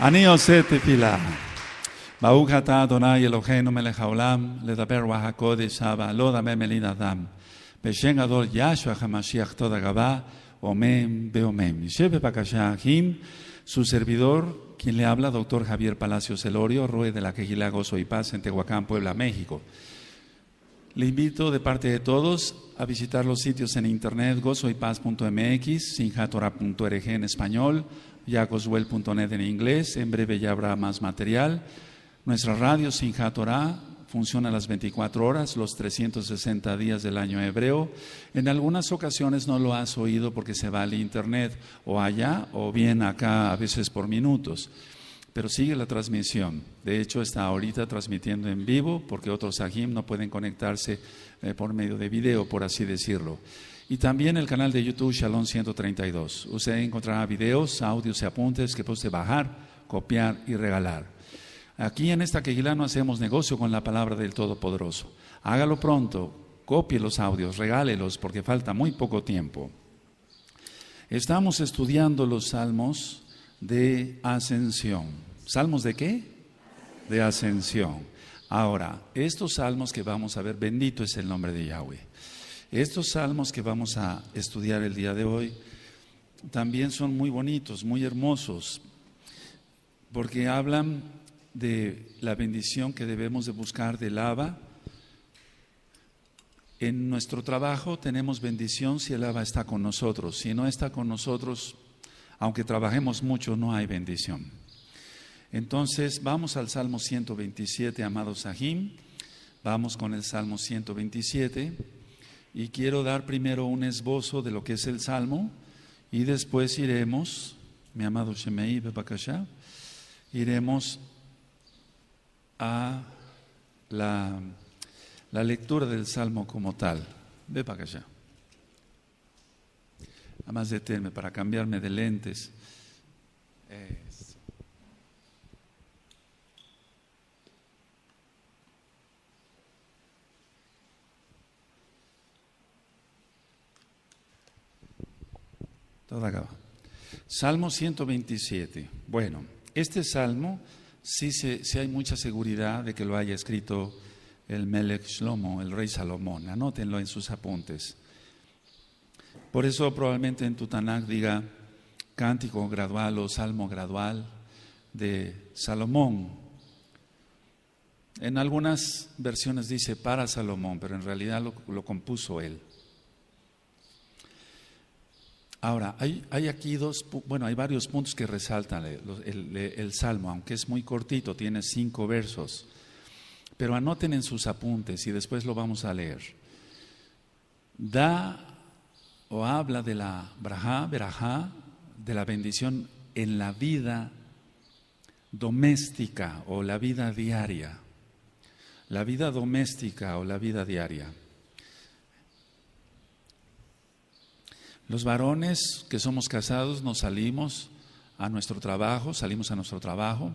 אני עושה תפילה. ברוך אתה אדוני אלוהינו מלך העולם, לדבר רוח הקודש אבא, לא דמה מלין אדם. בשם גדול ישו תודה רבה, su servidor, quien le habla, doctor Javier Palacios Elorio, Rue de la Quejila Gozo y Paz, en Tehuacán, Puebla, México. Le invito de parte de todos a visitar los sitios en internet gozoypaz.mx, sinjatora.org en español, yacoswell.net en inglés. En breve ya habrá más material. Nuestra radio Sinjatorá funciona las 24 horas, los 360 días del año hebreo. En algunas ocasiones no lo has oído porque se va al internet o allá o bien acá, a veces por minutos. Pero sigue la transmisión. De hecho, está ahorita transmitiendo en vivo porque otros ajim no pueden conectarse eh, por medio de video, por así decirlo. Y también el canal de YouTube Shalom 132. Usted encontrará videos, audios y apuntes que puede bajar, copiar y regalar. Aquí en esta quejila no hacemos negocio con la palabra del Todopoderoso. Hágalo pronto, copie los audios, regálelos porque falta muy poco tiempo. Estamos estudiando los salmos de ascensión. ¿Salmos de qué? De ascensión. Ahora, estos salmos que vamos a ver, bendito es el nombre de Yahweh. Estos salmos que vamos a estudiar el día de hoy también son muy bonitos, muy hermosos, porque hablan de la bendición que debemos de buscar del lava. En nuestro trabajo tenemos bendición si el Aba está con nosotros. Si no está con nosotros, aunque trabajemos mucho, no hay bendición. Entonces, vamos al Salmo 127, amados Sahim. Vamos con el Salmo 127 y quiero dar primero un esbozo de lo que es el Salmo y después iremos, mi amado Shemei Bebakasha, iremos a la, la, lectura del Salmo como tal. Bebakasha. Nada más para cambiarme de lentes. Eh, Todo acaba. Salmo 127. Bueno, este salmo sí, hay mucha seguridad de que lo haya escrito el Melech Shlomo, el rey Salomón. Anótenlo en sus apuntes. Por eso probablemente en Tutanak diga cántico gradual o salmo gradual de Salomón. En algunas versiones dice para Salomón, pero en realidad lo compuso él. Ahora, hay, aquí dos, bueno, hay varios puntos que resaltan el, Salmo, aunque es muy cortito, tiene cinco versos, pero anoten en sus apuntes y después lo vamos a leer. Da o habla de la braja, Berajá, de la bendición en la vida doméstica o la vida diaria, la vida doméstica o la vida diaria. Los varones que somos casados nos salimos a nuestro trabajo, salimos a nuestro trabajo,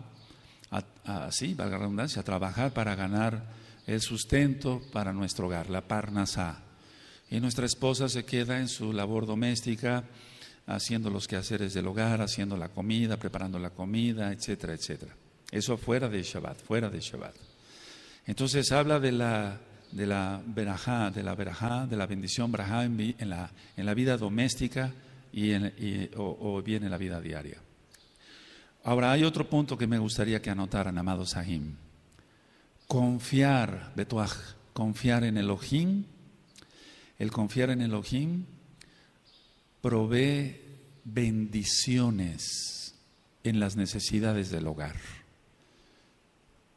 así, valga la redundancia, a trabajar para ganar el sustento para nuestro hogar, la parnasá. Y nuestra esposa se queda en su labor doméstica, haciendo los quehaceres del hogar, haciendo la comida, preparando la comida, etcétera, etcétera. Eso fuera de Shabbat, fuera de Shabbat. Entonces habla de la de la verajá, de la verajá, de la bendición brajá en, la, en la vida doméstica y, en, o, bien en la vida diaria. Ahora, hay otro punto que me gustaría que anotaran, amados Sahim. Confiar, Betuaj, confiar en Elohim. El confiar en Elohim provee bendiciones en las necesidades del hogar.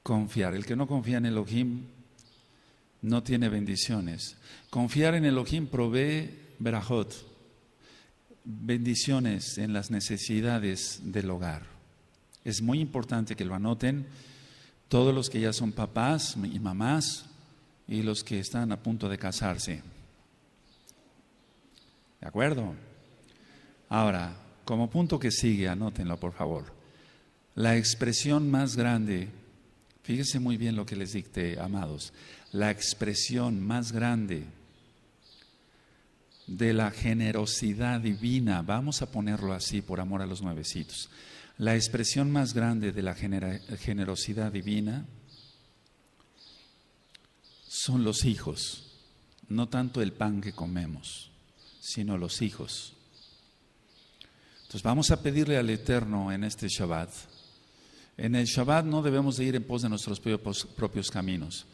Confiar. El que no confía en Elohim no tiene bendiciones. Confiar en Elohim provee Berahot, bendiciones en las necesidades del hogar. Es muy importante que lo anoten todos los que ya son papás y mamás y los que están a punto de casarse. ¿De acuerdo? Ahora, como punto que sigue, anótenlo por favor. La expresión más grande, fíjese muy bien lo que les dicte amados, la expresión más grande de la generosidad divina, vamos a ponerlo así por amor a los nuevecitos, la expresión más grande de la generosidad divina son los hijos, no tanto el pan que comemos, sino los hijos. Entonces vamos a pedirle al Eterno en este Shabbat. En el Shabbat no debemos de ir en pos de nuestros propios caminos.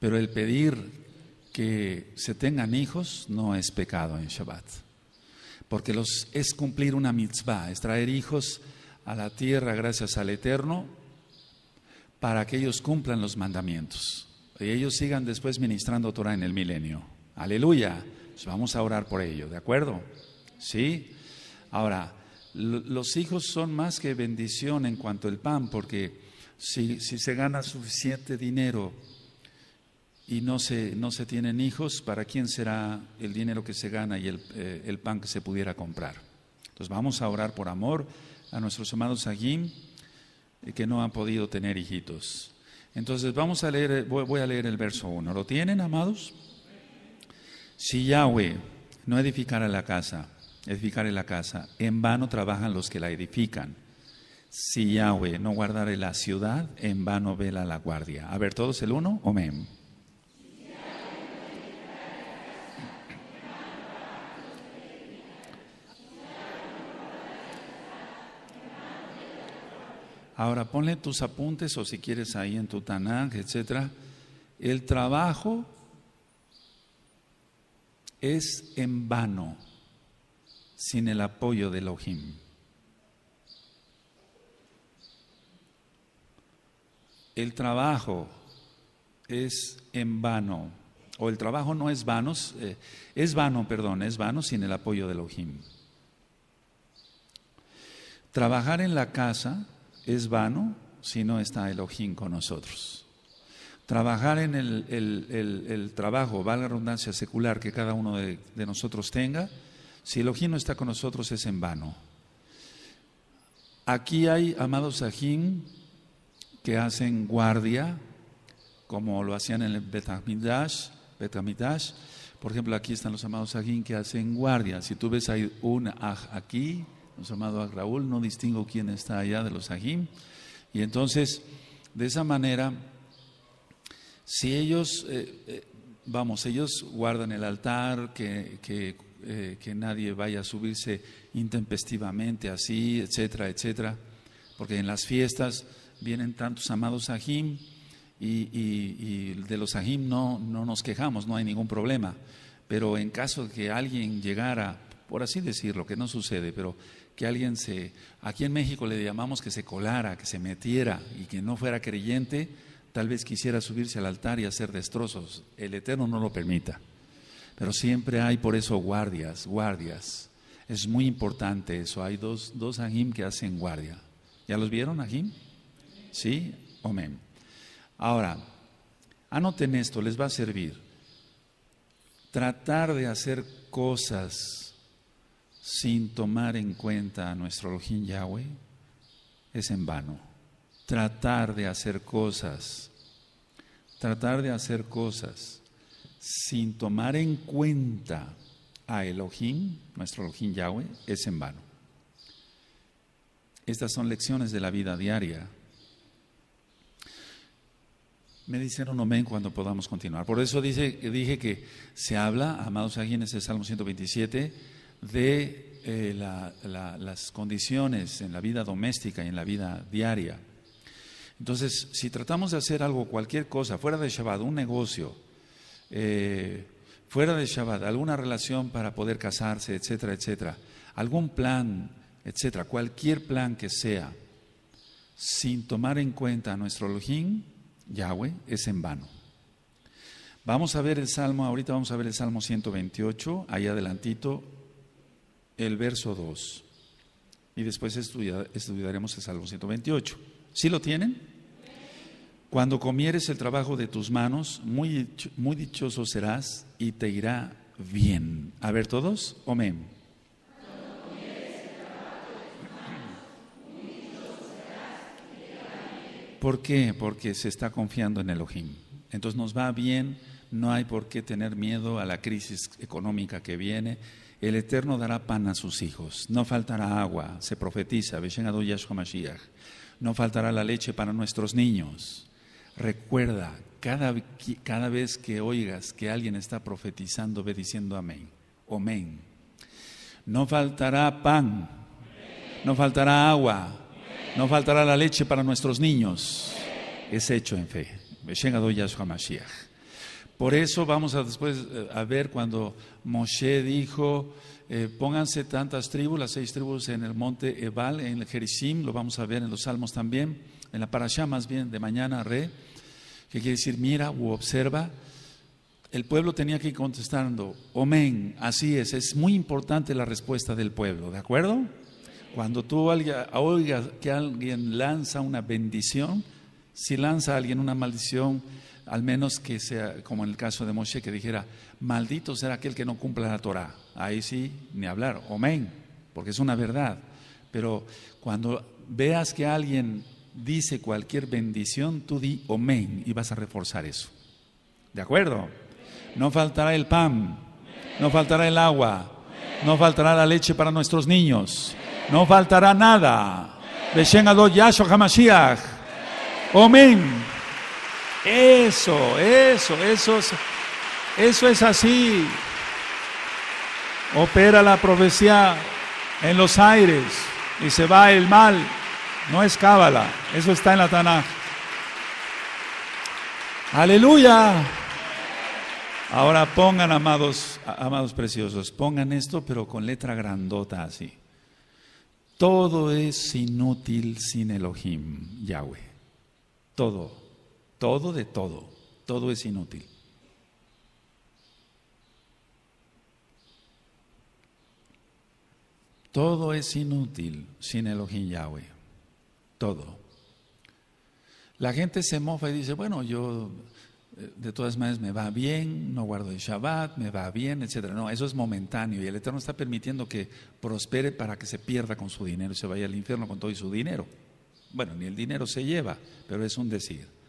Pero el pedir que se tengan hijos no es pecado en Shabbat, porque los, es cumplir una mitzvah, es traer hijos a la tierra gracias al Eterno para que ellos cumplan los mandamientos y ellos sigan después ministrando Torah en el milenio. Aleluya, pues vamos a orar por ello, ¿de acuerdo? Sí. Ahora, los hijos son más que bendición en cuanto al pan, porque si se gana suficiente dinero y no se, no se tienen hijos, ¿para quién será el dinero que se gana y el, eh, pan que se pudiera comprar? Entonces vamos a orar por amor a nuestros amados allí eh, que no han podido tener hijitos. Entonces vamos a leer, eh, voy, a leer el verso 1. ¿Lo tienen, amados? Si Yahweh no edificara la casa, edificare la casa, en vano trabajan los que la edifican. Si Yahweh no guardare la ciudad, en vano vela la guardia. A ver, todos el uno, amén. Ahora ponle tus apuntes o si quieres ahí en tu Tanaj, etc. El trabajo es en vano sin el apoyo del Elohim. El trabajo es en vano, o el trabajo no es vano, eh, es vano, perdón, es vano sin el apoyo del Ojim. Trabajar en la casa es vano si no está el ojín con nosotros. Trabajar en el, trabajo, valga la redundancia secular que cada uno de, nosotros tenga, si el ojín no está con nosotros es en vano. Aquí hay, amados ajín que hacen guardia, como lo hacían en el Betamidash, Por ejemplo, aquí están los amados ajín que hacen guardia. Si tú ves hay un aj aquí, llamado a Raúl, no distingo quién está allá de los ajim. Y entonces, de esa manera, si ellos, eh, eh, vamos, ellos guardan el altar, que, eh, que, nadie vaya a subirse intempestivamente así, etcétera, etcétera, porque en las fiestas vienen tantos amados ajim y, de los ajim no, no nos quejamos, no hay ningún problema, pero en caso de que alguien llegara, por así decirlo, que no sucede, pero que alguien se, aquí en México le llamamos que se colara, que se metiera y que no fuera creyente, tal vez quisiera subirse al altar y hacer destrozos. El Eterno no lo permita. Pero siempre hay por eso guardias, guardias. Es muy importante eso. Hay dos, dos ajim que hacen guardia. ¿Ya los vieron, ajim? Sí, amén. Ahora, anoten esto, les va a servir. Tratar de hacer cosas sin tomar en cuenta a nuestro Elohim Yahweh es en vano. Tratar de hacer cosas, tratar de hacer cosas sin tomar en cuenta a Elohim, nuestro Elohim Yahweh, es en vano. Estas son lecciones de la vida diaria. Me un amén cuando podamos continuar. Por eso dice, dije que se habla, amados aquí en Salmo 127, de eh, las condiciones en la vida doméstica y en la vida diaria. Entonces, si tratamos de hacer algo, cualquier cosa, fuera de Shabbat, un negocio, eh, fuera de Shabbat, alguna relación para poder casarse, etcétera, etcétera, algún plan, etcétera, cualquier plan que sea, sin tomar en cuenta nuestro Elohim, Yahweh, es en vano. Vamos a ver el Salmo, ahorita vamos a ver el Salmo 128, ahí adelantito, el verso 2 y después estudiaremos el Salmo 128. ¿Sí lo tienen? Cuando comieres el trabajo de tus manos, muy, muy dichoso serás y te irá bien. A ver todos, bien. ¿Por qué? Porque se está confiando en Elohim. Entonces nos va bien no hay por qué tener miedo a la crisis económica que viene. El Eterno dará pan a sus hijos, no faltará agua, se profetiza, no faltará la leche para nuestros niños. Recuerda, cada, vez que oigas que alguien está profetizando, ve diciendo amén, amén. No faltará pan, no faltará agua, no faltará la leche para nuestros niños. Es hecho en fe. Por eso vamos a después eh, a ver cuando Moshe dijo, eh, pónganse tantas tribus, las seis tribus en el monte Ebal, en el Jericim, lo vamos a ver en los Salmos también, en la Parashá más bien, de mañana, Re, que quiere decir mira u observa. El pueblo tenía que ir contestando, amén, así es, es muy importante la respuesta del pueblo, ¿de acuerdo? Cuando tú oigas que alguien lanza una bendición, si lanza alguien una maldición, al menos que sea como en el caso de Moshe, que dijera, maldito será aquel que no cumpla la Torah. Ahí sí, ni hablar, amén, porque es una verdad. Pero cuando veas que alguien dice cualquier bendición, tú di amén y vas a reforzar eso. ¿De acuerdo? No faltará el pan, no faltará el agua, no faltará la leche para nuestros niños, no faltará nada. los Adot Hamashiach. Amén. Eso, eso, eso es, así. Opera la profecía en los aires y se va el mal. No es cábala, eso está en la Tanaj. Aleluya. Ahora pongan, amados, amados preciosos, pongan esto, pero con letra grandota así. Todo es inútil sin Elohim, Yahweh. Todo todo de todo, todo es inútil. Todo es inútil sin el Elohim Yahweh, todo. La gente se mofa y dice, bueno, yo eh, de todas maneras me va bien, no guardo el Shabbat, me va bien, etc. No, eso es momentáneo y el Eterno está permitiendo que prospere para que se pierda con su dinero y se vaya al infierno con todo y su dinero. Bueno, ni el dinero se lleva, pero es un decir.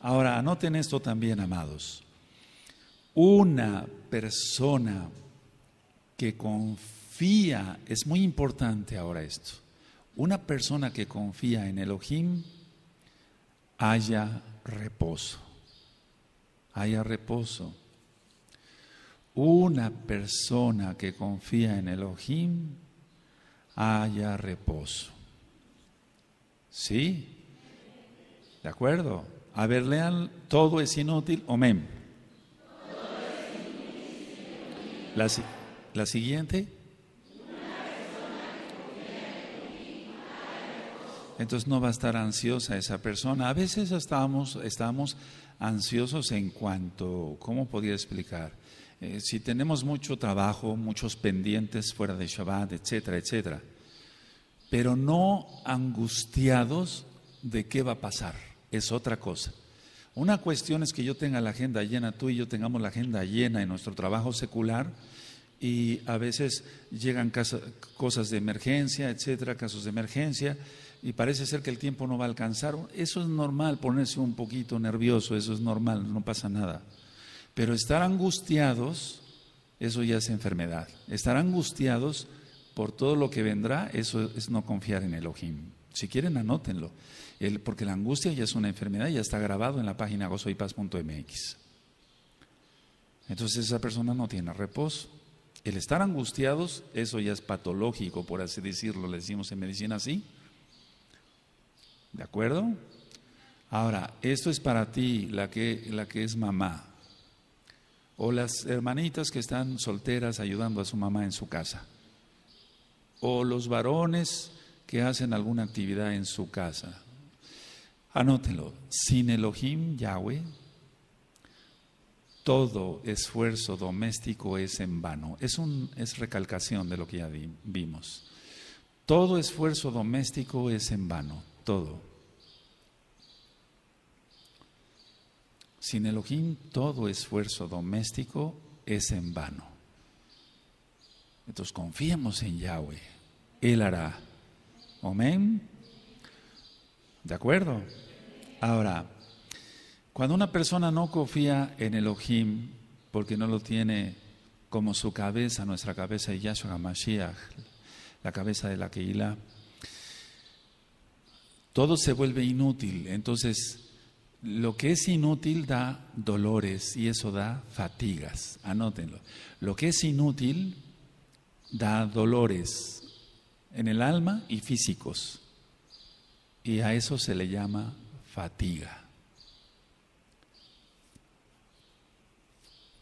Ahora, anoten esto también, amados. Una persona que confía, es muy importante ahora esto, una persona que confía en Elohim, haya reposo, haya reposo. Una persona que confía en Elohim, haya reposo. ¿Sí? ¿De acuerdo? A ver, lean, todo es inútil, amén. La, la siguiente. entonces no va a estar ansiosa esa persona. A veces estamos, ansiosos en cuanto, ¿cómo podría explicar? Eh, si tenemos mucho trabajo, muchos pendientes fuera de Shabbat, etcétera, etcétera, pero no angustiados de qué va a pasar es otra cosa. Una cuestión es que yo tenga la agenda llena, tú y yo tengamos la agenda llena en nuestro trabajo secular y a veces llegan cosas de emergencia, etcétera, casos de emergencia y parece ser que el tiempo no va a alcanzar. Eso es normal, ponerse un poquito nervioso, eso es normal, no pasa nada. Pero estar angustiados, eso ya es enfermedad. Estar angustiados por todo lo que vendrá, eso es no confiar en Elohim. Si quieren, anótenlo porque la angustia ya es una enfermedad, ya está grabado en la página gozoypaz.mx. Entonces esa persona no tiene reposo. El estar angustiados, eso ya es patológico, por así decirlo, le decimos en medicina así. ¿De acuerdo? Ahora, esto es para ti, la que, la que es mamá, o las hermanitas que están solteras ayudando a su mamá en su casa, o los varones que hacen alguna actividad en su casa, Anótelo, sin Elohim Yahweh, todo esfuerzo doméstico es en vano. Es, un, es recalcación de lo que ya vimos. Todo esfuerzo doméstico es en vano, todo. Sin Elohim, todo esfuerzo doméstico es en vano. Entonces confiemos en Yahweh. Él hará. Amén. ¿De acuerdo? Ahora, cuando una persona no confía en el Ojim porque no lo tiene como su cabeza, nuestra cabeza ya Yahshua HaMashiach, la cabeza de la Keilah, todo se vuelve inútil. Entonces, lo que es inútil da dolores y eso da fatigas. Anótenlo. Lo que es inútil da dolores en el alma y físicos. Y a eso se le llama fatiga.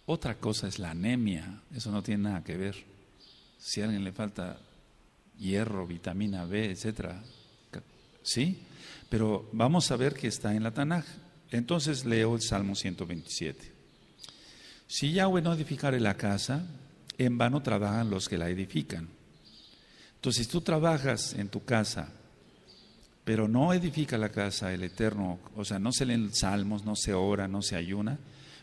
Otra cosa es la anemia, eso no tiene nada que ver. Si a alguien le falta hierro, vitamina B, etcétera, ¿sí? Pero vamos a ver que está en la Tanaj. Entonces leo el Salmo 127. Si Yahweh no edificare la casa, en vano trabajan los que la edifican. Entonces, si tú trabajas en tu casa pero no edifica la casa el Eterno, o sea, no se leen salmos, no se ora, no se ayuna,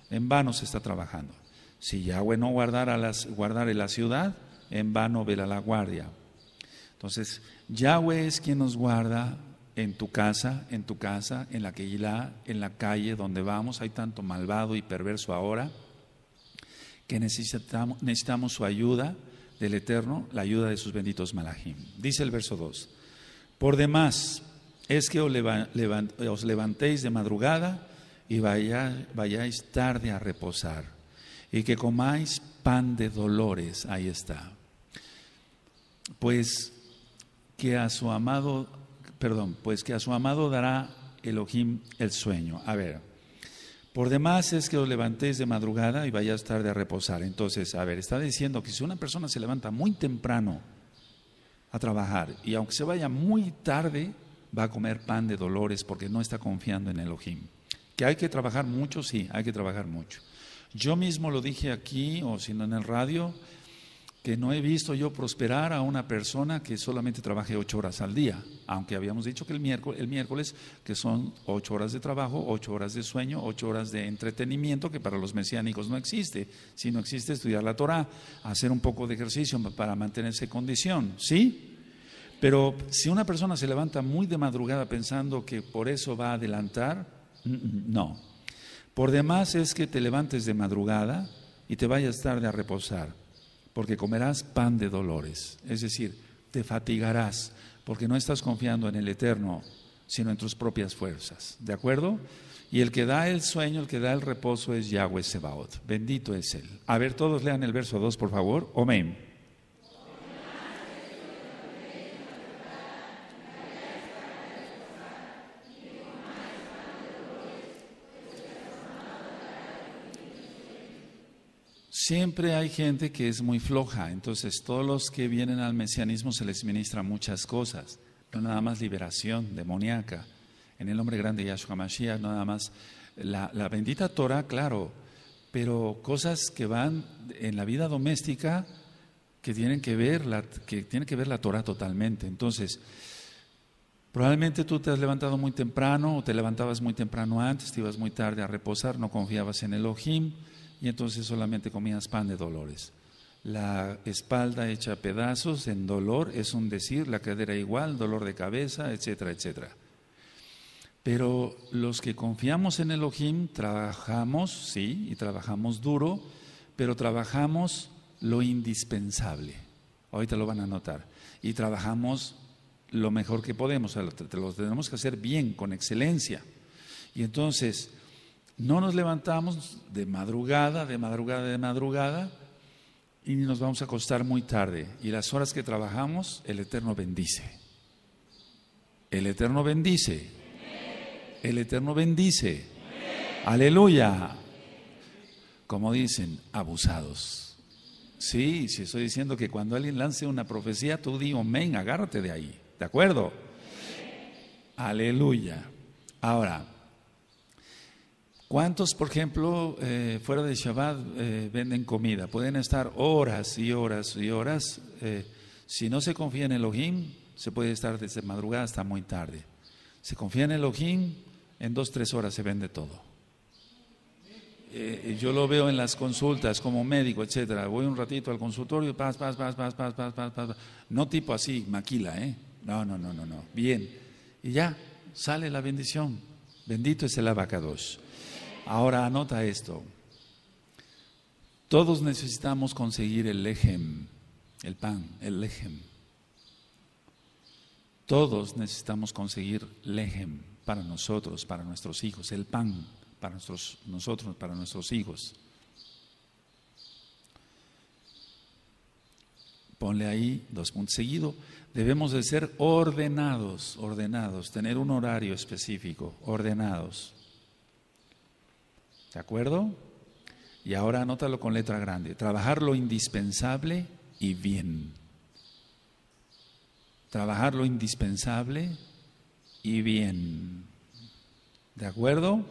en vano se está trabajando. Si Yahweh no guardara la ciudad, en vano vela la guardia. Entonces, Yahweh es quien nos guarda en tu casa, en tu casa, en la Keilah, en la calle donde vamos, hay tanto malvado y perverso ahora, que necesitamos, necesitamos su ayuda del Eterno, la ayuda de sus benditos malahim. Dice el verso 2, por demás, es que os, levantéis de madrugada y vayáis tarde a reposar, y que comáis pan de dolores, ahí está. Pues que a su amado, perdón, pues que a su amado dará Elohim el sueño. A ver, por demás es que os levantéis de madrugada y vayáis tarde a reposar. Entonces, a ver, está diciendo que si una persona se levanta muy temprano a trabajar y aunque se vaya muy tarde, va a comer pan de dolores porque no está confiando en Elohim. Que hay que trabajar mucho, sí, hay que trabajar mucho. Yo mismo lo dije aquí, o si en el radio, que no he visto yo prosperar a una persona que solamente trabaje ocho horas al día, aunque habíamos dicho que el miércoles, el miércoles, que son ocho horas de trabajo, ocho horas de sueño, ocho horas de entretenimiento, que para los mesiánicos no existe, si no existe estudiar la Torah, hacer un poco de ejercicio para mantenerse en condición, ¿sí? Pero si una persona se levanta muy de madrugada pensando que por eso va a adelantar, mm, mm, no. Por demás es que te levantes de madrugada y te vayas tarde a reposar, porque comerás pan de dolores, es decir, te fatigarás, porque no estás confiando en el Eterno, sino en tus propias fuerzas. ¿De acuerdo? Y el que da el sueño, el que da el reposo es Yahweh Sebaot. Bendito es Él. A ver, todos lean el verso 2, por favor. Amén. Siempre hay gente que es muy floja, entonces todos los que vienen al mesianismo se les ministra muchas cosas, no nada más liberación demoníaca, en el nombre grande de Yahshua Mashiach, no nada más la, bendita Torah, claro, pero cosas que van en la vida doméstica que tienen que ver la, que tienen que ver la Torah totalmente. Entonces, probablemente tú te has levantado muy temprano o te levantabas muy temprano antes, te ibas muy tarde a reposar, no confiabas en el Ojim y entonces solamente comías pan de dolores. La espalda hecha pedazos en dolor es un decir, la cadera igual, dolor de cabeza, etcétera, etcétera. Pero los que confiamos en Elohim trabajamos, sí, y trabajamos duro, pero trabajamos lo indispensable. Ahorita lo van a notar. Y trabajamos lo mejor que podemos, lo tenemos que hacer bien, con excelencia. Y entonces, no nos levantamos de madrugada, de madrugada, de madrugada, y nos vamos a acostar muy tarde. Y las horas que trabajamos, el Eterno bendice. El Eterno bendice. El Eterno bendice. Aleluya. Como dicen, abusados. Sí, sí estoy diciendo que cuando alguien lance una profecía, tú digo amén, agárrate de ahí. ¿De acuerdo? Aleluya. Ahora, ¿Cuántos, por ejemplo, eh, fuera de Shabbat eh, venden comida? Pueden estar horas y horas y horas. Eh, si no se confía en Elohim, se puede estar desde madrugada hasta muy tarde. Se confía en Elohim, en dos, tres horas se vende todo. yo lo veo en las consultas como médico, etcétera. Voy un ratito al consultorio, paz, paz, paz, paz, paz, paz, paz, No tipo así, maquila, ¿eh? No, no, no, no, no. Bien. Y ya, sale la bendición. Bendito es el abacados. Ahora anota esto. Todos necesitamos conseguir el lejem, el pan, el lejem. Todos necesitamos conseguir lejem para nosotros, para nuestros hijos, el pan para nosotros, para nuestros hijos. Ponle ahí dos puntos seguido. Debemos de ser ordenados, ordenados, tener un horario específico, ordenados. ¿De acuerdo? Y ahora anótalo con letra grande. Trabajar lo indispensable y bien. Trabajar lo indispensable y bien. ¿De acuerdo?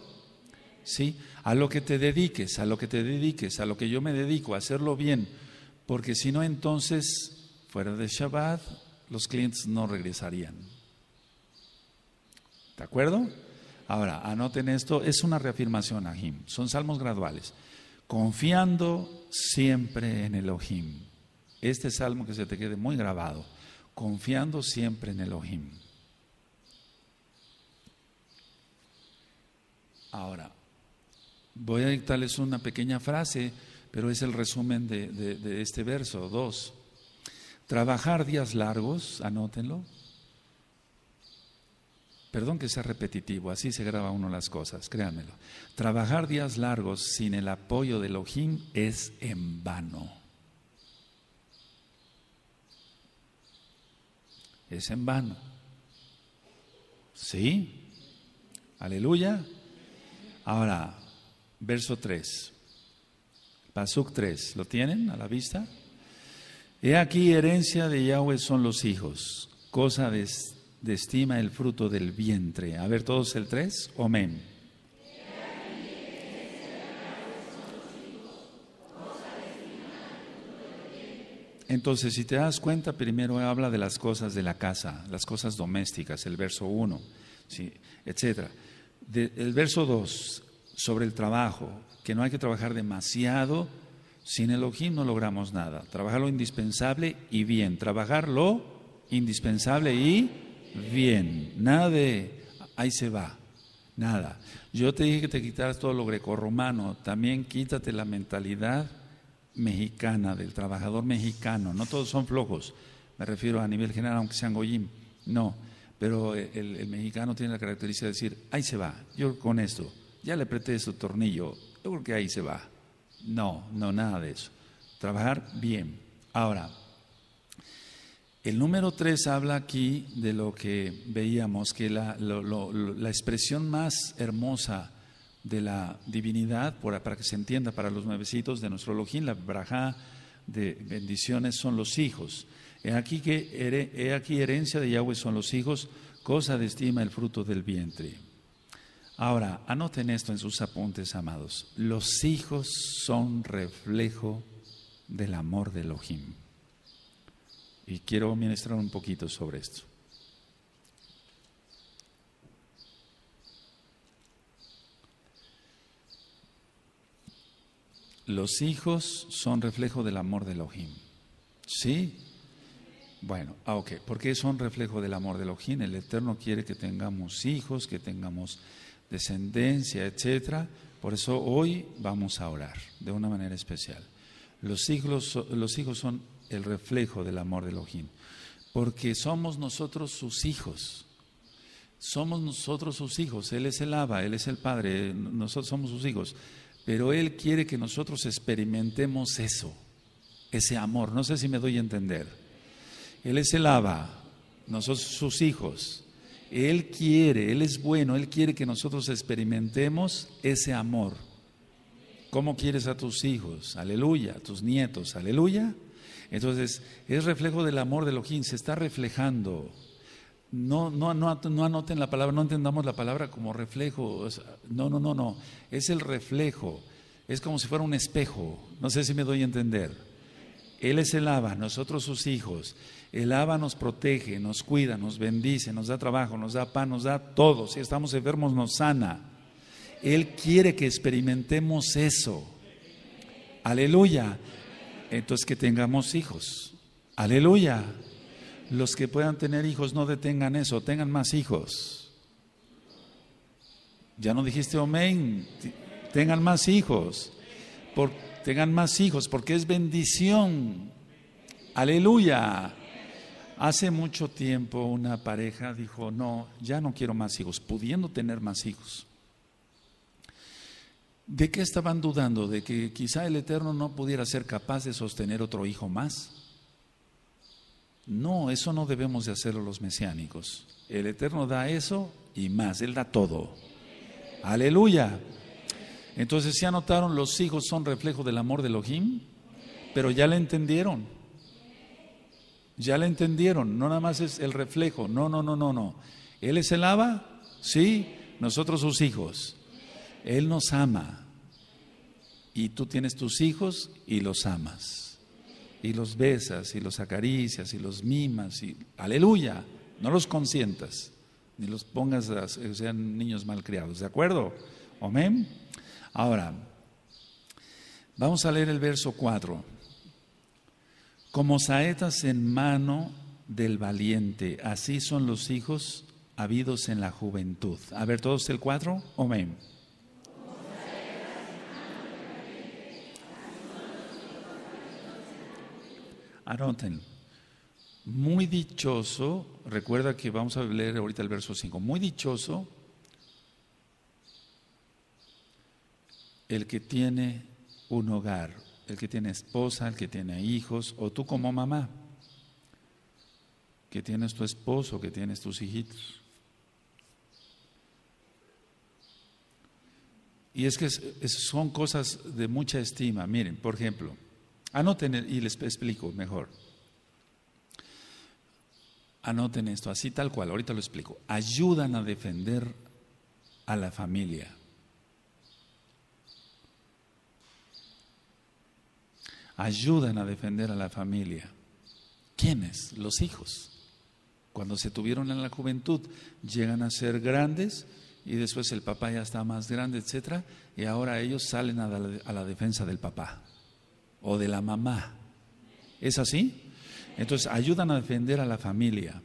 ¿Sí? A lo que te dediques, a lo que te dediques, a lo que yo me dedico, a hacerlo bien. Porque si no, entonces, fuera de Shabbat, los clientes no regresarían. ¿De acuerdo? Ahora, anoten esto, es una reafirmación, Ajim. Son salmos graduales. Confiando siempre en Elohim. Este salmo que se te quede muy grabado. Confiando siempre en Elohim. Ahora, voy a dictarles una pequeña frase, pero es el resumen de, este verso dos Trabajar días largos, anótenlo, Perdón que sea repetitivo, así se graba uno las cosas, créanmelo. Trabajar días largos sin el apoyo del Elohim es en vano. Es en vano. ¿Sí? Aleluya. Ahora, verso 3. Pasuk 3, ¿lo tienen a la vista? He aquí herencia de Yahweh son los hijos, cosa de destima el fruto del vientre. A ver todos el 3, amén. Entonces, si te das cuenta, primero habla de las cosas de la casa, las cosas domésticas, el verso 1, ¿sí? etc. el verso 2, sobre el trabajo, que no hay que trabajar demasiado, sin Elohim no logramos nada. Trabajar lo indispensable y bien, trabajar lo indispensable y bien, nada de ahí se va, nada. Yo te dije que te quitaras todo lo grecorromano, también quítate la mentalidad mexicana, del trabajador mexicano. No todos son flojos, me refiero a nivel general, aunque sean goyim, no. Pero el, mexicano tiene la característica de decir, ahí se va, yo con esto, ya le apreté su tornillo, yo creo que ahí se va. No, no, nada de eso. Trabajar bien. Ahora, el número tres habla aquí de lo que veíamos, que la, expresión más hermosa de la divinidad, para que se entienda para los nuevecitos de nuestro Elohim, la braja de bendiciones son los hijos. He aquí, que, he aquí herencia de Yahweh son los hijos, cosa de estima el fruto del vientre. Ahora, anoten esto en sus apuntes, amados. Los hijos son reflejo del amor de Elohim. Y quiero ministrar un poquito sobre esto. Los hijos son reflejo del amor de Elohim. ¿Sí? Bueno, ah, ok. ¿Por qué son reflejo del amor de Elohim? El Eterno quiere que tengamos hijos, que tengamos descendencia, etc. Por eso hoy vamos a orar de una manera especial. Los hijos, los hijos son el reflejo del amor de Elohim, porque somos nosotros sus hijos. Somos nosotros sus hijos, Él es el aba Él es el Padre, nosotros somos sus hijos, pero Él quiere que nosotros experimentemos eso, ese amor, no sé si me doy a entender. Él es el Abba, nosotros sus hijos, él quiere, Él es bueno, Él quiere que nosotros experimentemos ese amor. ¿Cómo quieres a tus hijos? Aleluya, a tus nietos, aleluya. Entonces, es reflejo del amor de Elohim, se está reflejando. No, no, no, no anoten la palabra, no entendamos la palabra como reflejo. no, no, no, no. Es el reflejo. Es como si fuera un espejo. No sé si me doy a entender. Él es el Aba. nosotros sus hijos. El Aba nos protege, nos cuida, nos bendice, nos da trabajo, nos da pan, nos da todo. Si estamos enfermos, nos sana. Él quiere que experimentemos eso. Aleluya entonces que tengamos hijos. Aleluya. Los que puedan tener hijos, no detengan eso, tengan más hijos. Ya no dijiste amén, tengan más hijos. Por, tengan más hijos, porque es bendición. Aleluya. Hace mucho tiempo una pareja dijo, no, ya no quiero más hijos, pudiendo tener más hijos. ¿De qué estaban dudando? ¿De que quizá el Eterno no pudiera ser capaz de sostener otro hijo más? No, eso no debemos de hacerlo los mesiánicos. El Eterno da eso y más, Él da todo. Aleluya. Entonces, se anotaron los hijos son reflejo del amor de Elohim? Pero ya le entendieron. Ya le entendieron. No nada más es el reflejo. No, no, no, no, no. Él es el aba, sí, nosotros sus hijos. Él nos ama y tú tienes tus hijos y los amas, y los besas, y los acaricias, y los mimas, y aleluya, no los consientas, ni los pongas a sean niños malcriados, ¿de acuerdo? Amén. Ahora, vamos a leer el verso 4. Como saetas en mano del valiente, así son los hijos habidos en la juventud. A ver, todos el 4, amén. Anoten. Muy dichoso, recuerda que vamos a leer ahorita el verso 5. Muy dichoso el que tiene un hogar, el que tiene esposa, el que tiene hijos, o tú como mamá, que tienes tu esposo, que tienes tus hijitos. Y es que son cosas de mucha estima. Miren, por ejemplo, Anoten y les explico mejor. Anoten esto, así tal cual, ahorita lo explico. Ayudan a defender a la familia. Ayudan a defender a la familia. ¿Quiénes? Los hijos. Cuando se tuvieron en la juventud, llegan a ser grandes y después el papá ya está más grande, etc., y ahora ellos salen a la, a la defensa del papá o de la mamá. ¿Es así? Entonces, ayudan a defender a la familia.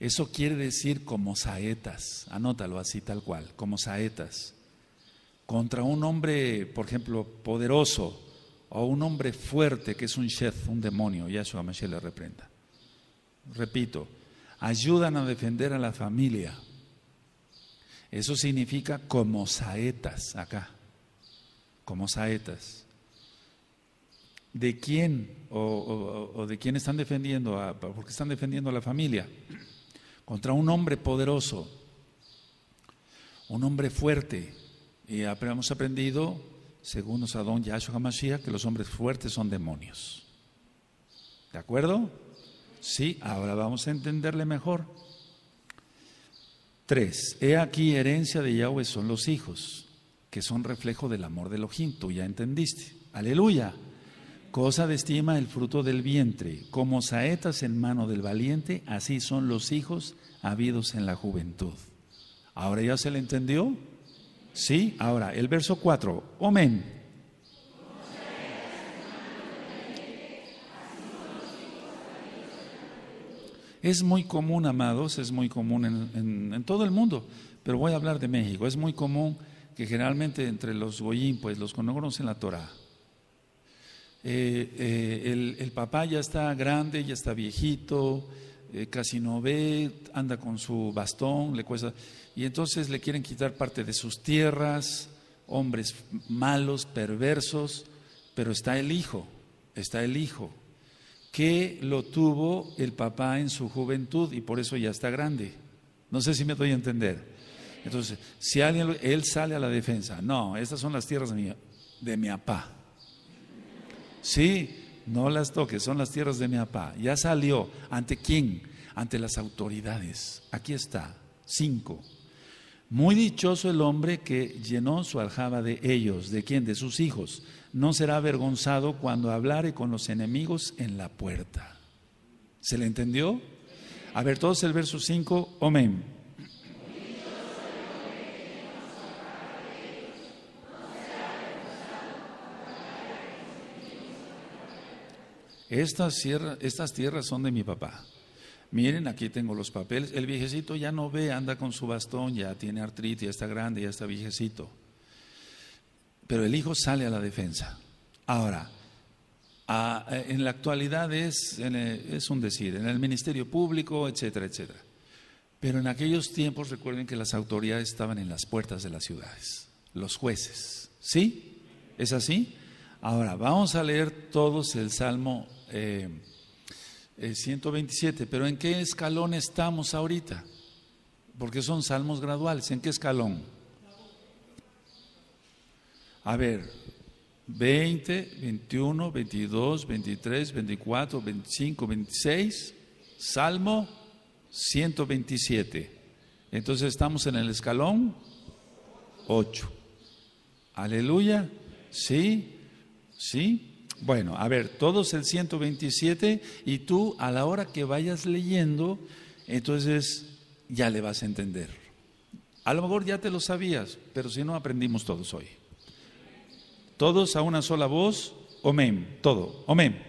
Eso quiere decir como saetas, anótalo así tal cual, como saetas. Contra un hombre, por ejemplo, poderoso o un hombre fuerte que es un chef, un demonio, Yahshua se le reprenda. Repito, ayudan a defender a la familia. Eso significa como saetas acá, como saetas de quién o, de quién están defendiendo, a, porque están defendiendo a la familia, contra un hombre poderoso, un hombre fuerte. Y hemos aprendido, según nos Adón Yahshua HaMashiach, que los hombres fuertes son demonios. ¿De acuerdo? Sí, ahora vamos a entenderle mejor. Tres, he aquí herencia de Yahweh son los hijos, que son reflejo del amor de lo tú ya entendiste. Aleluya. Cosa de estima el fruto del vientre, como saetas en mano del valiente, así son los hijos habidos en la juventud. ¿Ahora ya se le entendió? Sí, ahora el verso 4, amén. Es muy común, amados, es muy común en, todo el mundo, pero voy a hablar de México. Es muy común que generalmente entre los goyim, pues los conogros en la Torah, eh, eh, el, papá ya está grande, ya está viejito, eh, casi no ve, anda con su bastón, le cuesta, y entonces le quieren quitar parte de sus tierras, hombres malos, perversos, pero está el hijo, está el hijo, que lo tuvo el papá en su juventud y por eso ya está grande. No sé si me doy a entender. Entonces, si alguien, él sale a la defensa, no, estas son las tierras de mi papá. Sí, no las toques, son las tierras de mi papá. Ya salió. ¿Ante quién? Ante las autoridades. Aquí está. Cinco. Muy dichoso el hombre que llenó su aljaba de ellos. ¿De quién? De sus hijos. No será avergonzado cuando hablare con los enemigos en la puerta. ¿Se le entendió? A ver, todos el verso 5. Amén. estas, tierras, son de mi papá. Miren, aquí tengo los papeles. El viejecito ya no ve, anda con su bastón, ya tiene artritis, ya está grande, ya está viejecito. Pero el hijo sale a la defensa. Ahora, en la actualidad es, eh, es un decir, en el Ministerio Público, etcétera, etcétera. Pero en aquellos tiempos recuerden que las autoridades estaban en las puertas de las ciudades, los jueces. ¿Sí? ¿Es así? Ahora, vamos a leer todos el Salmo 127, eh, eh, pero ¿en qué escalón estamos ahorita? Porque son salmos graduales, ¿en qué escalón? A ver, 20, 21, 22, 23, 24, 25, 26, Salmo 127. Entonces estamos en el escalón 8. Aleluya. Sí, sí. Bueno, a ver, todos el 127 y tú a la hora que vayas leyendo, entonces ya le vas a entender. A lo mejor ya te lo sabías, pero si no, aprendimos todos hoy. Todos a una sola voz, amén, todo, amén.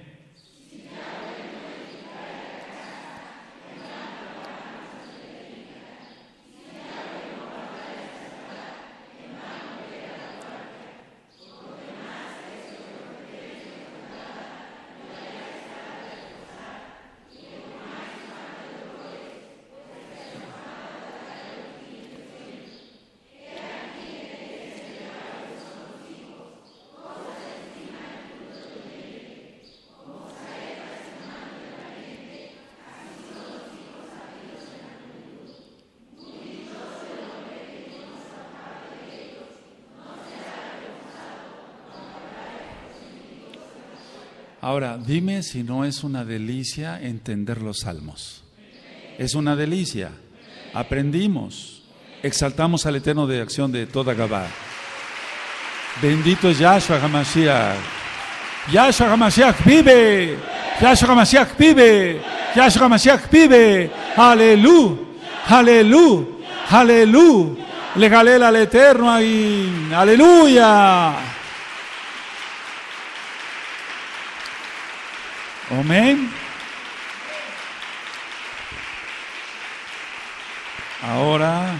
Ahora, dime si no es una delicia entender los salmos. Es una delicia. Aprendimos. Exaltamos al Eterno de acción de toda Gabá. Bendito es Yahshua HaMashiach. Yahshua HaMashiach vive. Yahshua HaMashiach vive. Yahshua HaMashiach vive. aleluya aleluya aleluya Le al Eterno Aleluya. Amén. Ahora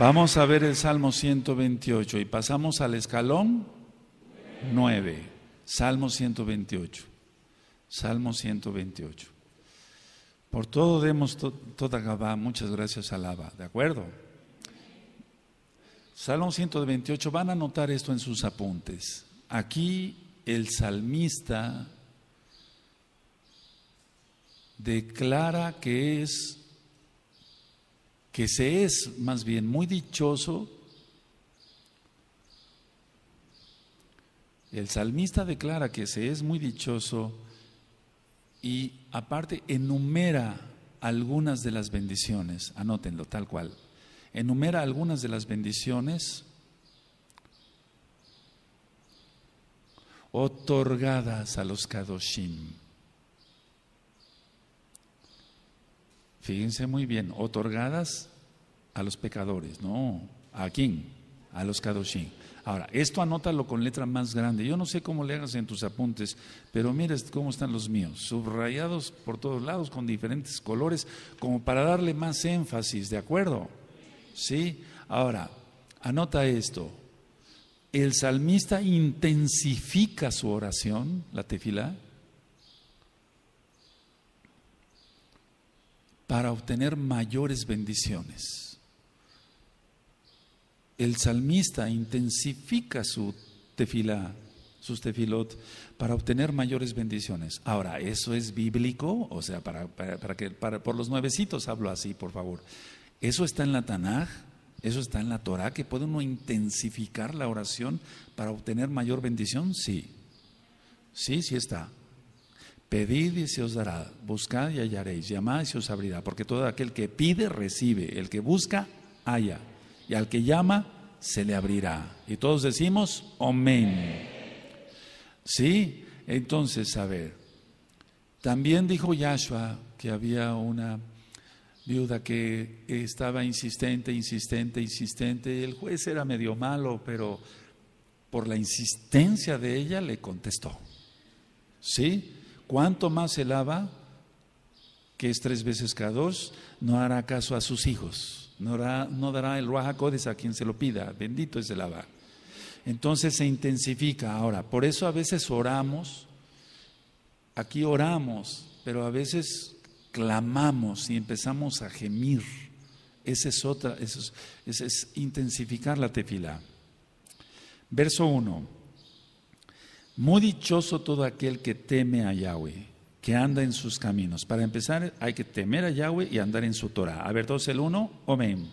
vamos a ver el Salmo 128 y pasamos al escalón 9. Salmo 128. Salmo 128. Por todo demos toda Gabá, muchas gracias, alaba. ¿De acuerdo? Salmo 128, van a notar esto en sus apuntes. Aquí el salmista declara que es, que se es más bien muy dichoso. El salmista declara que se es muy dichoso y aparte enumera algunas de las bendiciones, anótenlo tal cual, enumera algunas de las bendiciones otorgadas a los Kadoshim. Fíjense muy bien, otorgadas a los pecadores, no, ¿a quién? A los Kadoshim. Ahora, esto anótalo con letra más grande. Yo no sé cómo le hagas en tus apuntes, pero mires cómo están los míos, subrayados por todos lados con diferentes colores, como para darle más énfasis, ¿de acuerdo? Sí. Ahora, anota esto. El salmista intensifica su oración, la tefila. para obtener mayores bendiciones. El salmista intensifica su tefila, sus tefilot, para obtener mayores bendiciones. Ahora, ¿eso es bíblico? O sea, para, que, para, por los nuevecitos hablo así, por favor. ¿Eso está en la Tanaj? ¿Eso está en la Torah? ¿Que puede uno intensificar la oración para obtener mayor bendición? Sí. Sí, sí está. Pedid y se os dará, buscad y hallaréis, llamad y se os abrirá, porque todo aquel que pide recibe, el que busca halla, y al que llama se le abrirá. Y todos decimos, amén. Sí, entonces, a ver, también dijo Yahshua que había una viuda que estaba insistente, insistente, insistente, el juez era medio malo, pero por la insistencia de ella le contestó. ¿Sí? cuanto más se lava que es tres veces cada dos no hará caso a sus hijos? No, dará el Ruajacodes a quien se lo pida. Bendito es el Abba. Entonces se intensifica. Ahora, por eso a veces oramos, aquí oramos, pero a veces clamamos y empezamos a gemir. ese es otra, eso es, es intensificar la tefila. Verso 1. Muy dichoso todo aquel que teme a Yahweh, que anda en sus caminos. Para empezar, hay que temer a Yahweh y andar en su Torah. A ver, todos el uno, amén.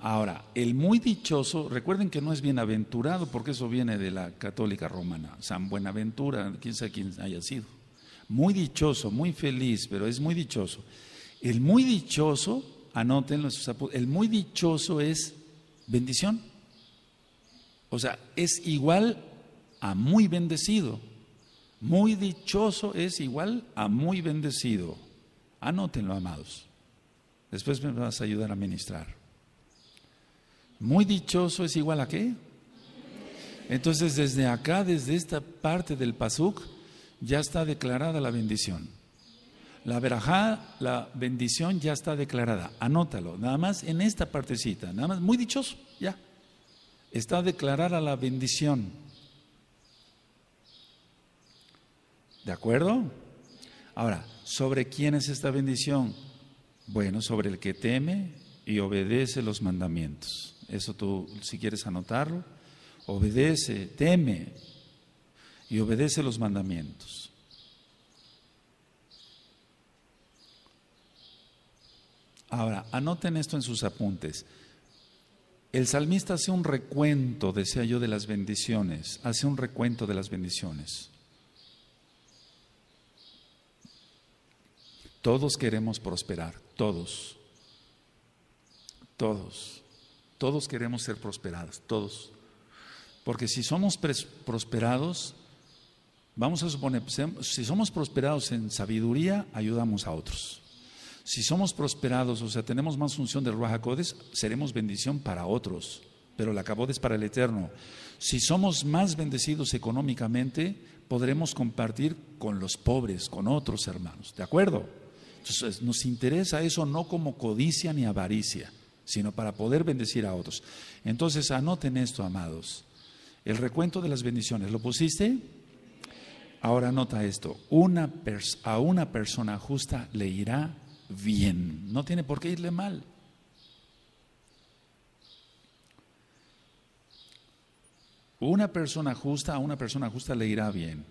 Ahora, el muy dichoso, recuerden que no es bienaventurado, porque eso viene de la católica romana, San Buenaventura, quién sabe quién haya sido. Muy dichoso, muy feliz, pero es muy dichoso. El muy dichoso, anótenlo, el muy dichoso es bendición. O sea, es igual a muy bendecido. Muy dichoso es igual a muy bendecido. Anótenlo, amados. Después me vas a ayudar a ministrar. Muy dichoso es igual a qué? Entonces, desde acá, desde esta parte del Pasuk, ya está declarada la bendición la verajá, la bendición ya está declarada. Anótalo, nada más en esta partecita, nada más, muy dichoso, ya. Está declarada la bendición. ¿De acuerdo? Ahora, ¿sobre quién es esta bendición? Bueno, sobre el que teme y obedece los mandamientos. Eso tú, si quieres anotarlo, obedece, teme y obedece los mandamientos. Ahora, anoten esto en sus apuntes. El salmista hace un recuento, decía yo, de las bendiciones, hace un recuento de las bendiciones. Todos queremos prosperar, todos, todos, todos queremos ser prosperados, todos. Porque si somos prosperados, vamos a suponer, si somos prosperados en sabiduría, ayudamos a otros. Si somos prosperados, o sea, tenemos más función del Ruajacodes, seremos bendición para otros, pero la Kabod es para el Eterno. Si somos más bendecidos económicamente, podremos compartir con los pobres, con otros hermanos, ¿de acuerdo? Entonces, nos interesa eso no como codicia ni avaricia, sino para poder bendecir a otros. Entonces, anoten esto, amados. El recuento de las bendiciones, ¿lo pusiste? Ahora nota esto, a una persona justa le irá bien, no tiene por qué irle mal. Una persona justa a una persona justa le irá bien.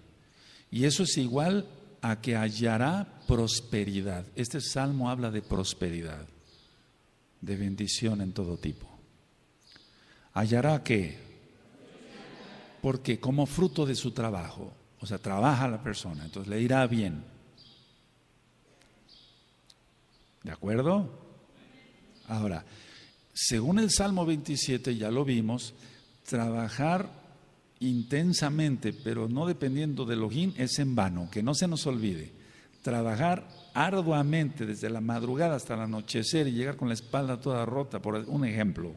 Y eso es igual a que hallará prosperidad. Este salmo habla de prosperidad, de bendición en todo tipo. ¿Hallará qué? Porque como fruto de su trabajo, o sea, trabaja la persona, entonces le irá bien. ¿De acuerdo? Ahora, según el Salmo 27, ya lo vimos, trabajar intensamente, pero no dependiendo de ojín, es en vano, que no se nos olvide. Trabajar arduamente desde la madrugada hasta el anochecer y llegar con la espalda toda rota, por un ejemplo.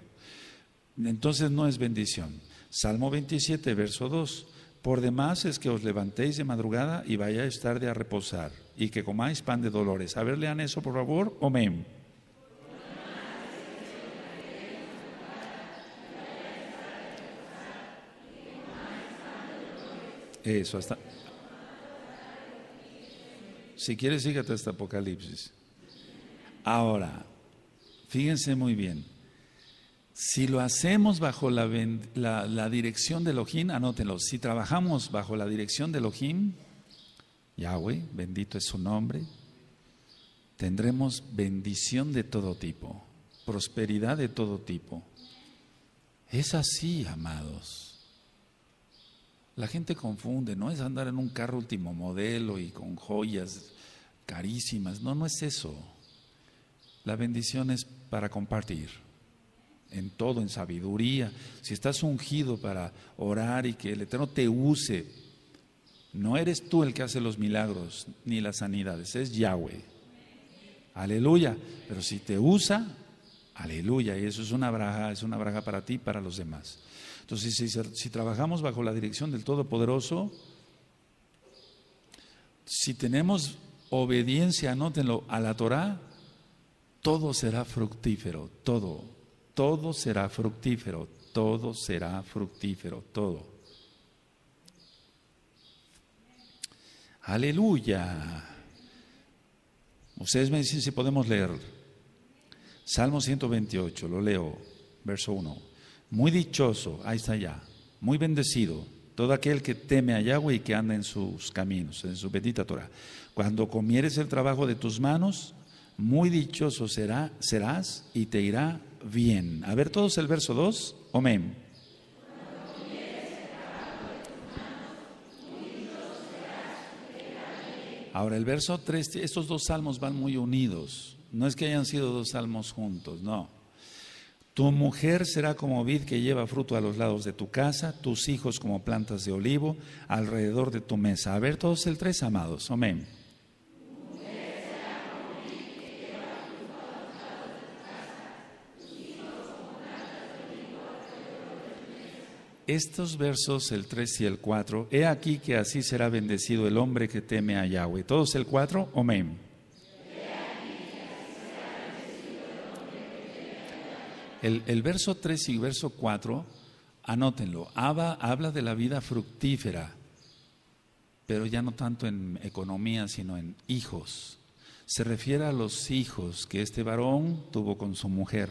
Entonces no es bendición. Salmo 27, verso 2. Por demás es que os levantéis de madrugada y vayáis tarde a reposar y que comáis pan de dolores. A ver, lean eso, por favor. Amén. Eso, hasta. Si quieres, sígate hasta Apocalipsis. Ahora, fíjense muy bien. Si lo hacemos bajo la, dirección de Elohim, anótenlo, si trabajamos bajo la dirección de Elohim, Yahweh, bendito es su nombre, tendremos bendición de todo tipo, prosperidad de todo tipo. Es así, amados. La gente confunde, no es andar en un carro último modelo y con joyas carísimas, no, no es eso. La bendición es para compartir en todo, en sabiduría. Si estás ungido para orar y que el Eterno te use, no eres tú el que hace los milagros ni las sanidades, es Yahweh. Aleluya. Pero si te usa, aleluya. Y eso es una braja, es una braja para ti y para los demás. Entonces, si, trabajamos bajo la dirección del Todopoderoso, si tenemos obediencia, anótenlo, a la Torah, todo será fructífero, todo todo será fructífero, todo será fructífero, todo. Aleluya. Ustedes me dicen si podemos leer. Salmo 128, lo leo, verso 1. Muy dichoso, ahí está ya, muy bendecido todo aquel que teme a Yahweh y que anda en sus caminos, en su bendita Torah. Cuando comieres el trabajo de tus manos, muy dichoso será, serás y te irá bien. A ver todos el verso 2. Amén. Ahora el verso 3, estos dos salmos van muy unidos. No es que hayan sido dos salmos juntos, no. Tu mujer será como vid que lleva fruto a los lados de tu casa, tus hijos como plantas de olivo alrededor de tu mesa. A ver todos el tres, amados. Amén. estos versos, el 3 y el 4, he aquí que así será bendecido el hombre que teme a Yahweh. Todos el 4, amén. El, verso 3 y verso 4, anótenlo, Abba habla de la vida fructífera, pero ya no tanto en economía, sino en hijos. Se refiere a los hijos que este varón tuvo con su mujer,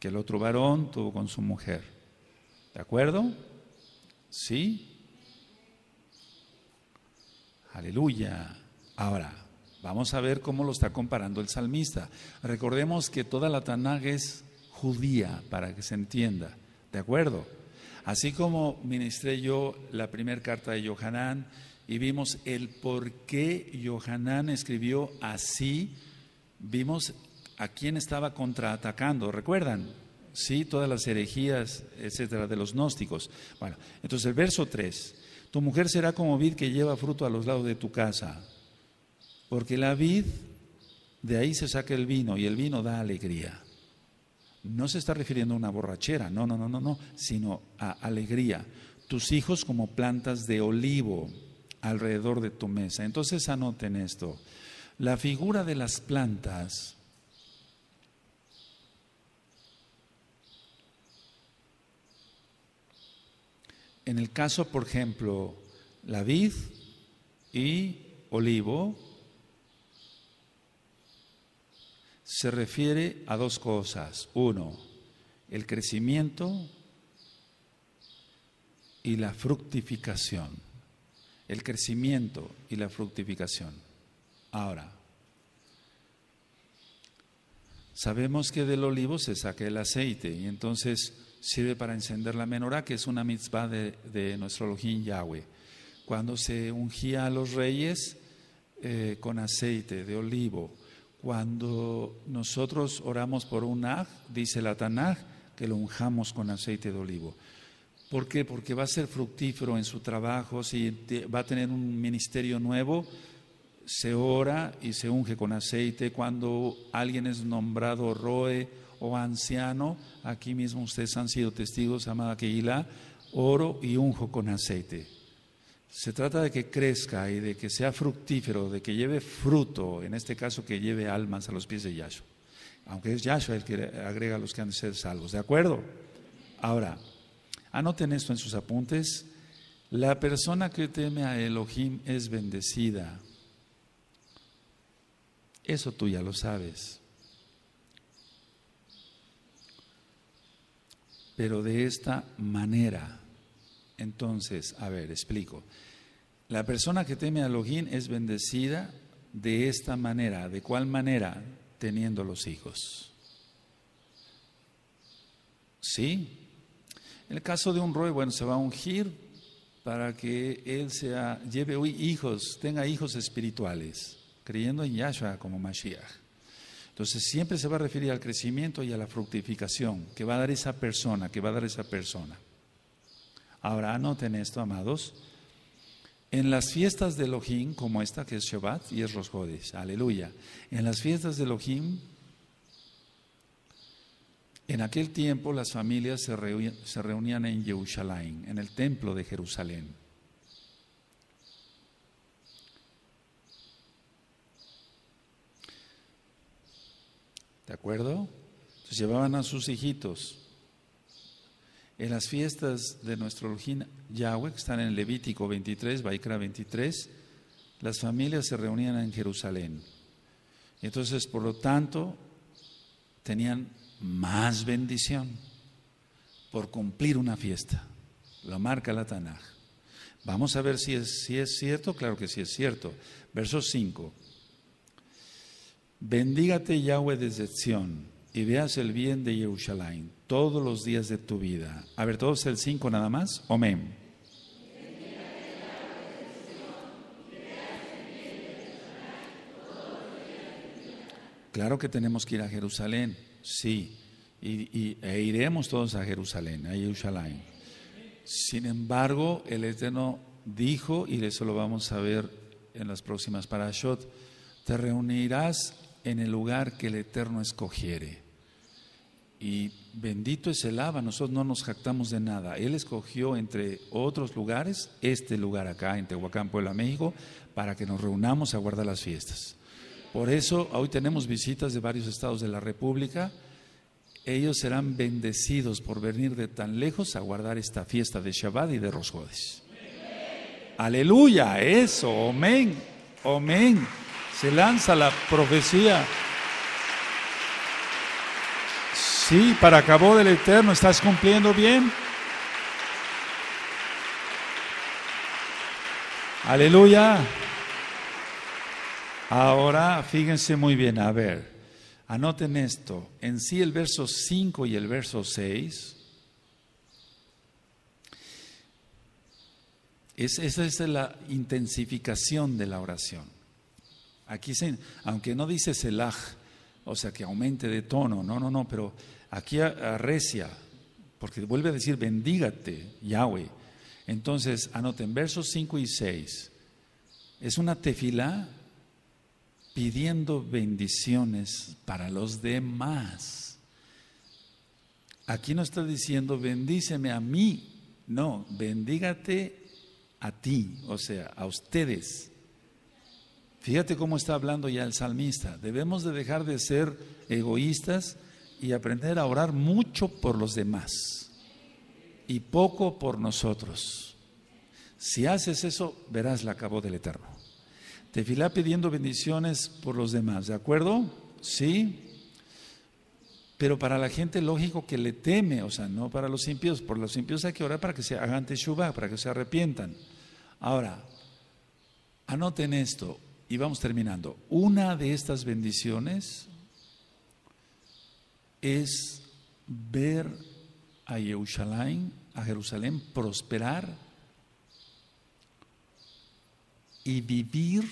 que el otro varón tuvo con su mujer. ¿De acuerdo? ¿Sí? Aleluya. Ahora, vamos a ver cómo lo está comparando el salmista. Recordemos que toda la tanag es judía, para que se entienda. ¿De acuerdo? Así como ministré yo la primera carta de Johanán y vimos el por qué Johanán escribió así, vimos a quién estaba contraatacando. ¿Recuerdan? ¿sí? todas las herejías, etcétera, de los gnósticos. Bueno, entonces el verso 3, tu mujer será como vid que lleva fruto a los lados de tu casa, porque la vid, de ahí se saca el vino y el vino da alegría. No se está refiriendo a una borrachera, no, no, no, no, no, sino a alegría. Tus hijos como plantas de olivo alrededor de tu mesa. Entonces anoten esto. La figura de las plantas en el caso, por ejemplo, la vid y olivo, se refiere a dos cosas. Uno, el crecimiento y la fructificación. El crecimiento y la fructificación. Ahora, sabemos que del olivo se saca el aceite y entonces sirve para encender la menorá, que es una mitzvah de, nuestro Elohim Yahweh. Cuando se ungía a los reyes eh, con aceite de olivo, cuando nosotros oramos por un aj, dice la Tanaj, que lo unjamos con aceite de olivo. ¿Por qué? Porque va a ser fructífero en su trabajo, si va a tener un ministerio nuevo, se ora y se unge con aceite. Cuando alguien es nombrado roe o anciano, aquí mismo ustedes han sido testigos, amada Keila, oro y unjo con aceite. Se trata de que crezca y de que sea fructífero, de que lleve fruto, en este caso que lleve almas a los pies de Yahshua. Aunque es Yahshua el que agrega a los que han de ser salvos, ¿de acuerdo? Ahora, anoten esto en sus apuntes. La persona que teme a Elohim es bendecida. Eso tú ya lo sabes. pero de esta manera. Entonces, a ver, explico. La persona que teme a Elohim es bendecida de esta manera. ¿De cuál manera? Teniendo los hijos. ¿Sí? En el caso de un rey, bueno, se va a ungir para que él sea, lleve hijos, tenga hijos espirituales, creyendo en Yahshua como Mashiach. Entonces siempre se va a referir al crecimiento y a la fructificación que va a dar esa persona, que va a dar esa persona. Ahora anoten esto, amados. En las fiestas de Elohim, como esta que es Shabbat y es los aleluya. En las fiestas de Elohim, en aquel tiempo las familias se, reunían, se reunían en Jerusalén, en el templo de Jerusalén. ¿De acuerdo? Entonces llevaban a sus hijitos. En las fiestas de nuestro Elohim Yahweh, que están en Levítico 23, Baikra 23, las familias se reunían en Jerusalén. entonces, por lo tanto, tenían más bendición por cumplir una fiesta. Lo marca la Tanaj. Vamos a ver si es, si es cierto. Claro que sí es cierto. Verso 5. Bendígate Yahweh de Sion y veas el bien de Jerusalén todos los días de tu vida. A ver, todos el 5 nada más. Amén. Claro que tenemos que ir a Jerusalén, sí, y, e iremos todos a Jerusalén, a Jerusalén. Sin embargo, el Eterno dijo, y eso lo vamos a ver en las próximas parashot, te reunirás en el lugar que el Eterno escogiere. Y bendito es el Aba nosotros no nos jactamos de nada. Él escogió entre otros lugares este lugar acá en Tehuacán, Puebla, México, para que nos reunamos a guardar las fiestas. Por eso hoy tenemos visitas de varios estados de la República. Ellos serán bendecidos por venir de tan lejos a guardar esta fiesta de Shabbat y de Rosjodes. Aleluya, eso, amén, amén. Se lanza la profecía. Sí, para acabó del Eterno, ¿estás cumpliendo bien? Aleluya. Ahora, fíjense muy bien, a ver, anoten esto. En sí el verso 5 y el verso 6, es, esa es la intensificación de la oración. Aquí, se, aunque no dice Selah, o sea, que aumente de tono, no, no, no, pero aquí arrecia, porque vuelve a decir, bendígate, Yahweh. Entonces, anoten versos 5 y 6. Es una tefila pidiendo bendiciones para los demás. Aquí no está diciendo, bendíceme a mí, no, bendígate a ti, o sea, a ustedes. Fíjate cómo está hablando ya el salmista. Debemos de dejar de ser egoístas y aprender a orar mucho por los demás y poco por nosotros. Si haces eso, verás la cabo del Eterno. Tefilá pidiendo bendiciones por los demás, ¿de acuerdo? Sí. Pero para la gente lógico que le teme, o sea, no para los impíos. Por los impíos hay que orar para que se hagan teshuva, para que se arrepientan. Ahora, anoten esto y vamos terminando. Una de estas bendiciones es ver a Jerusalén, a Jerusalén prosperar y vivir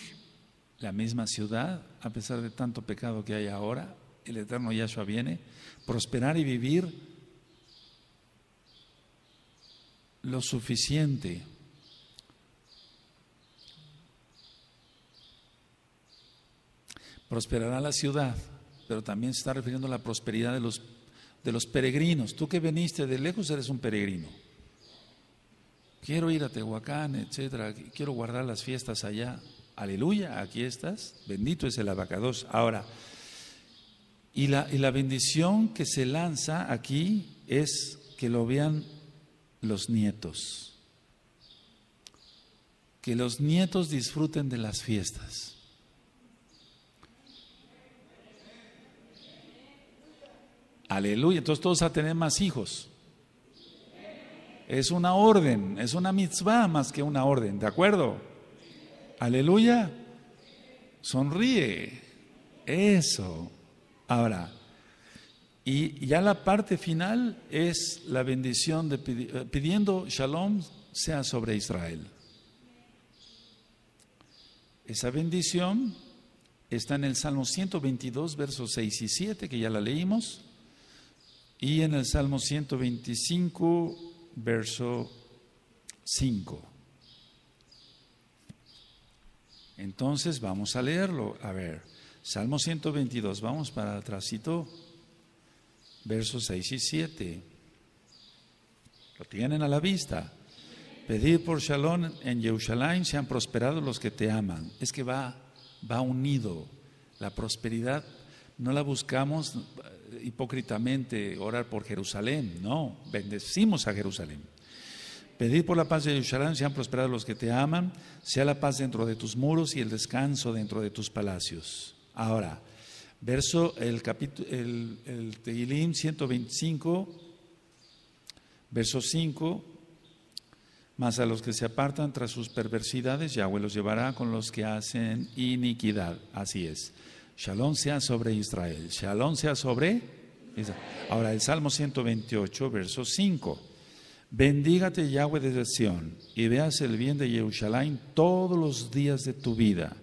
la misma ciudad, a pesar de tanto pecado que hay ahora, el eterno Yahshua viene, prosperar y vivir lo suficiente prosperará la ciudad, pero también se está refiriendo a la prosperidad de los, de los peregrinos. Tú que viniste de lejos eres un peregrino. Quiero ir a Tehuacán, etcétera, quiero guardar las fiestas allá. Aleluya, aquí estás, bendito es el abacados. Ahora, y la, y la bendición que se lanza aquí es que lo vean los nietos. Que los nietos disfruten de las fiestas. Aleluya. Entonces todos a tener más hijos. Es una orden, es una mitzvah más que una orden, ¿de acuerdo? Aleluya. Sonríe. Eso. Ahora, y ya la parte final es la bendición de eh, pidiendo shalom sea sobre Israel. Esa bendición está en el Salmo 122, versos 6 y 7, que ya la leímos y en el Salmo 125, verso 5. Entonces vamos a leerlo. A ver, Salmo 122, vamos para tránsito versos 6 y 7. Lo tienen a la vista. Pedir por Shalom en Jerusalén, sean prosperados los que te aman. Es que va, va unido. La prosperidad no la buscamos hipócritamente orar por Jerusalén, no, bendecimos a Jerusalén. Pedid por la paz de Jerusalén, sean prosperados los que te aman, sea la paz dentro de tus muros y el descanso dentro de tus palacios. Ahora, verso, el capítulo, el, el 125, verso 5, mas a los que se apartan tras sus perversidades, Yahweh los llevará con los que hacen iniquidad. Así es. Shalom sea sobre Israel. Shalom sea sobre Ahora el Salmo 128, verso 5. Bendígate Yahweh de Sion, y veas el bien de Jerusalén todos los días de tu vida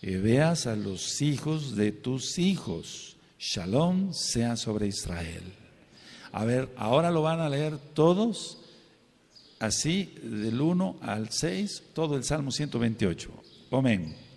y veas a los hijos de tus hijos. Shalom sea sobre Israel. A ver, ahora lo van a leer todos, así del 1 al 6, todo el Salmo 128. Amén.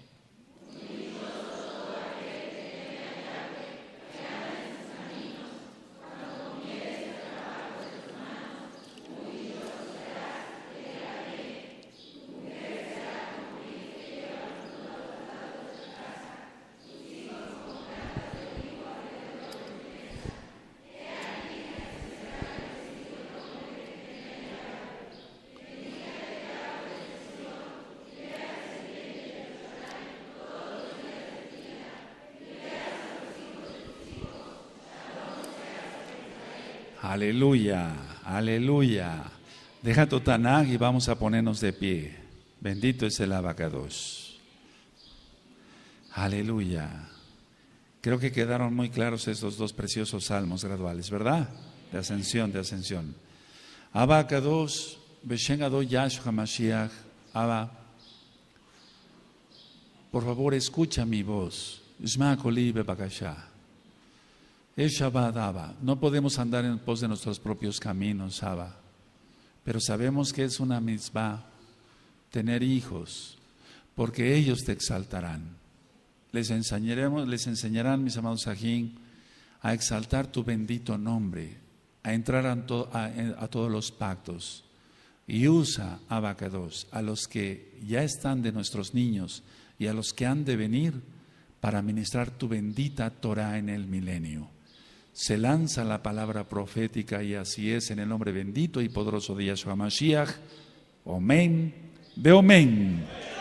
Aleluya, aleluya. Deja tu y vamos a ponernos de pie. Bendito es el abacados. Aleluya. Creo que quedaron muy claros estos dos preciosos salmos graduales, ¿verdad? De ascensión, de ascensión. Abacados, Beshengado Yahshua Mashiach, Abba. Por favor, escucha mi voz. Shma es Shabbat Abba. No podemos andar en pos de nuestros propios caminos, Abba. Pero sabemos que es una mitzvah tener hijos, porque ellos te exaltarán. Les les enseñarán, mis amados ajín, a exaltar tu bendito nombre, a entrar a, todos los pactos. Y usa, abacados, a los que ya están de nuestros niños y a los que han de venir para ministrar tu bendita Torah en el milenio se lanza la palabra profética y así es en el nombre bendito y poderoso de Yahshua Mashiach. Omen. de omen.